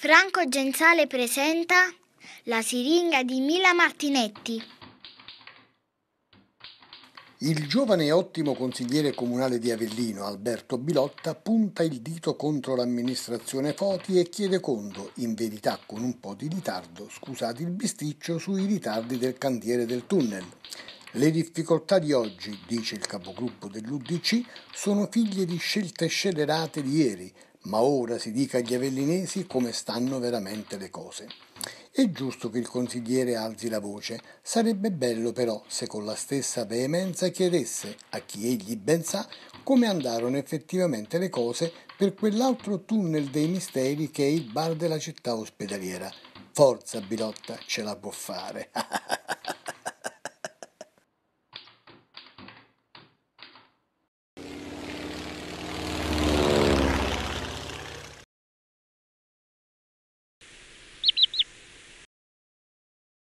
Franco Genzale presenta La siringa di Mila Martinetti. Il giovane e ottimo consigliere comunale di Avellino, Alberto Bilotta, punta il dito contro l'amministrazione Foti e chiede conto, in verità con un po' di ritardo, scusate il bisticcio, sui ritardi del cantiere del tunnel. Le difficoltà di oggi, dice il capogruppo dell'UDC, sono figlie di scelte scelerate di ieri, ma ora si dica agli avellinesi come stanno veramente le cose. È giusto che il consigliere alzi la voce, sarebbe bello però se con la stessa veemenza chiedesse a chi egli ben sa come andarono effettivamente le cose per quell'altro tunnel dei misteri che è il bar della città ospedaliera. Forza, Bilotta, ce la può fare.